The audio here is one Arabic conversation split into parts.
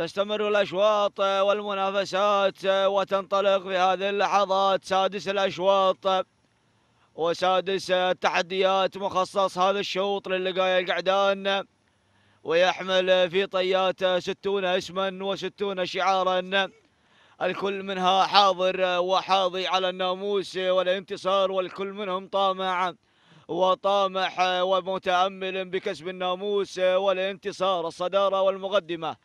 تستمر الأشواط والمنافسات وتنطلق في هذه اللحظات سادس الأشواط وسادس التحديات مخصص هذا الشوط للقاية القعدان ويحمل في طياته ستون اسما وستون شعارا الكل منها حاضر وحاضي على الناموس والانتصار والكل منهم طامع وطامح ومتأمل بكسب الناموس والانتصار الصدارة والمقدمة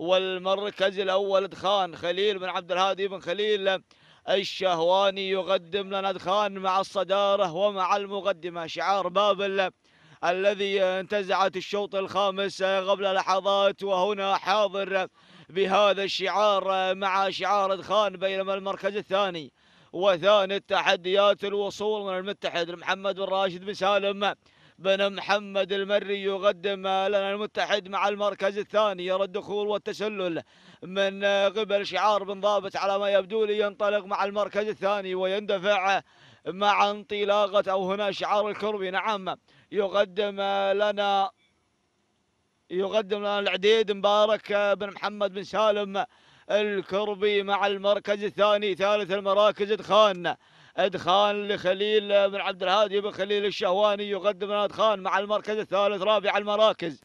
والمركز الأول إدخان خليل بن عبد الهادي بن خليل الشهواني يقدم لنا إدخان مع الصدارة ومع المقدمة شعار بابل الذي انتزعت الشوط الخامس قبل لحظات وهنا حاضر بهذا الشعار مع شعار إدخان بينما المركز الثاني وثاني التحديات الوصول من المتحد محمد بن راشد بن سالم بن محمد المري يقدم لنا المتحد مع المركز الثاني يرى الدخول والتسلل من قبل شعار بن ضابط على ما يبدو لي ينطلق مع المركز الثاني ويندفع مع انطلاقة أو هنا شعار الكربي نعم يقدم لنا يقدم لنا العديد مبارك بن محمد بن سالم الكربي مع المركز الثاني ثالث المراكز دخان ادخان لخليل بن عبد الهادي بن خليل الشهواني يقدم الادخان مع المركز الثالث رابع المراكز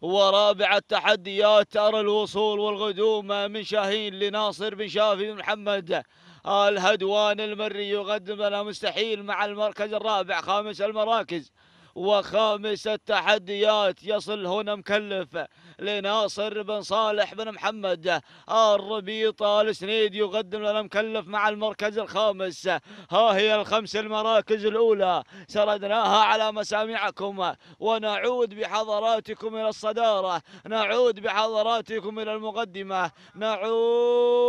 ورابع التحديات ترى الوصول والقدوم من شاهين لناصر بن شافي بن محمد الهدوان المري يقدم لا مستحيل مع المركز الرابع خامس المراكز وخامس التحديات يصل هنا مكلف لناصر بن صالح بن محمد الربيط السنيد يقدم لنا مكلف مع المركز الخامس ها هي الخمس المراكز الأولى سردناها على مسامعكم ونعود بحضراتكم إلى الصدارة نعود بحضراتكم إلى المقدمة نعود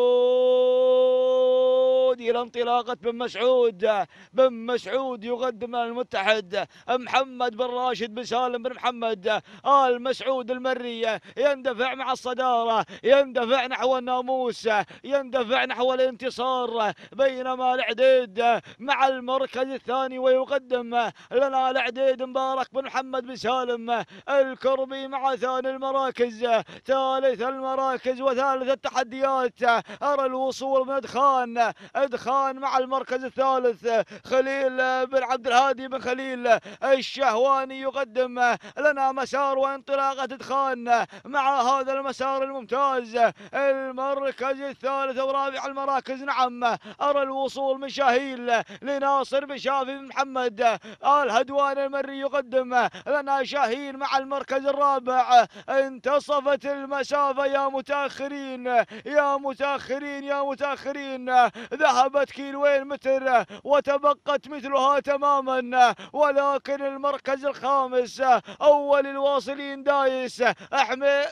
مسعود إلى انطلاقة بن مسعود بن مسعود يقدم المتحد محمد بن راشد بن سالم بن محمد آل مسعود المريه يندفع مع الصدارة يندفع نحو الناموس يندفع نحو الانتصار بينما العديد مع المركز الثاني ويقدم لنا العديد مبارك بن محمد بن سالم الكربي مع ثاني المراكز ثالث المراكز وثالث التحديات أرى الوصول من إدخان الادخان مع المركز الثالث خليل بن عبد الهادي بن خليل الشهواني يقدم لنا مسار وانطلاقه ادخان مع هذا المسار الممتاز المركز الثالث ورابع المراكز نعم ارى الوصول من شاهيل لناصر بن شافي بن محمد الهدوان المري يقدم لنا شاهين مع المركز الرابع انتصفت المسافه يا متاخرين يا متاخرين يا متاخرين ذهب ذهبت كيلوين متر وتبقت مثلها تماما ولكن المركز الخامس أول الواصلين دايس أحمد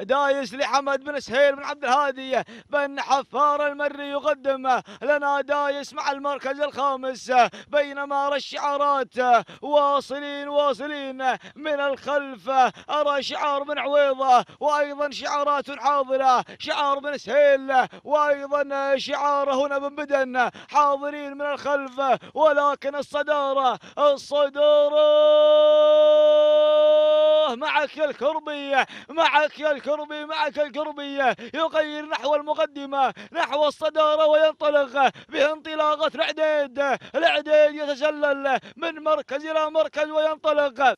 دايس لحمد بن سهيل بن عبد الهادي بن حفار المري يقدم لنا دايس مع المركز الخامس بينما أرى الشعارات واصلين واصلين من الخلف أرى شعار بن عويضة وأيضا شعارات حاضرة شعار بن سهيل وأيضا شعار هنا بن بدن حاضرين من الخلف ولكن الصدارة الصدارة الله معك يا الكربية معك يا الكربي معك الكربية يغير نحو المقدمة نحو الصدارة وينطلق بانطلاقة العديد العديد يتسلل من مركز إلى مركز وينطلق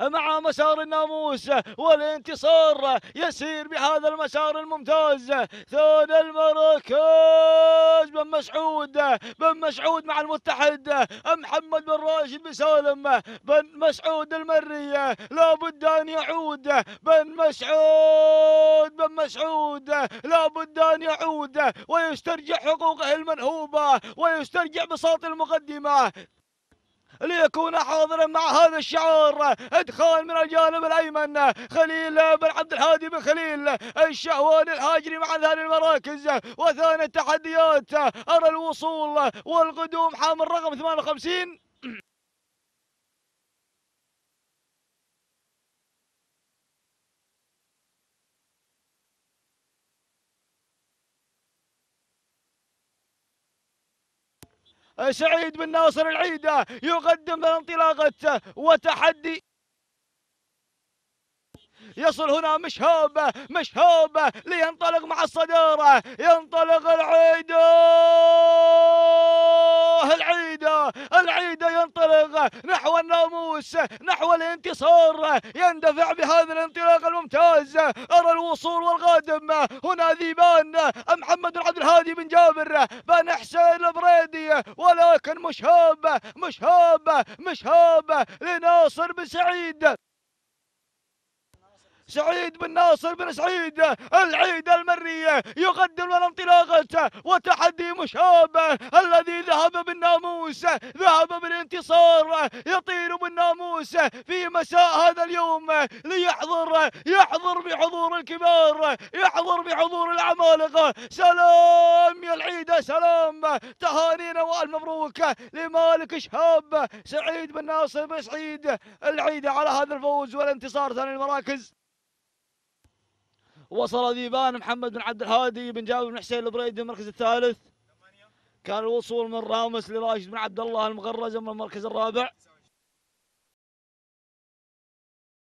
مع مسار الناموس والانتصار يسير بهذا المسار الممتاز ثون المراكز بن مسعود بن مسعود مع المتحد محمد بن راشد بن سالم بن مسعود المري لابد أن يعود بن مسعود بن مسعود لابد أن يعود ويسترجع حقوقه المنهوبة ويسترجع بساط المقدمة ليكون حاضرا مع هذا الشعار ادخال من الجانب الايمن خليل بن عبد الهادي بن خليل الشهواني الهاجري مع ثاني المراكز وثاني التحديات ارى الوصول والقدوم حامل رقم 58 سعيد بن ناصر العيدة يقدم من وتحدي يصل هنا مشهاب مشهاب لينطلق مع الصدارة ينطلق العيدة الطريق نحو الناموس نحو الانتصار يندفع بهذا الانطلاق الممتاز أرى الوصول والقادم هنا ذيبان محمد عبد الهادي بن جابر بن حسين البريدي ولكن مشهاب مشهاب مشهاب لناصر بن سعيد سعيد بن ناصر بن سعيد العيد المرية يقدم لنا انطلاقة وتحدي مشابه الذي ذهب بالناموس ذهب بالانتصار يطير بالناموس في مساء هذا اليوم ليحضر يحضر بحضور الكبار يحضر بحضور العمالقة سلام يا العيد سلام تهانينا والمبروك لمالك شهاب سعيد بن ناصر بن سعيد العيد على هذا الفوز والانتصار ثاني المراكز وصل ذيبان محمد بن عبد الهادي بن جابر بن حسين البريدي المركز الثالث كان الوصول من رامس لراشد بن عبد الله المغرز من المركز الرابع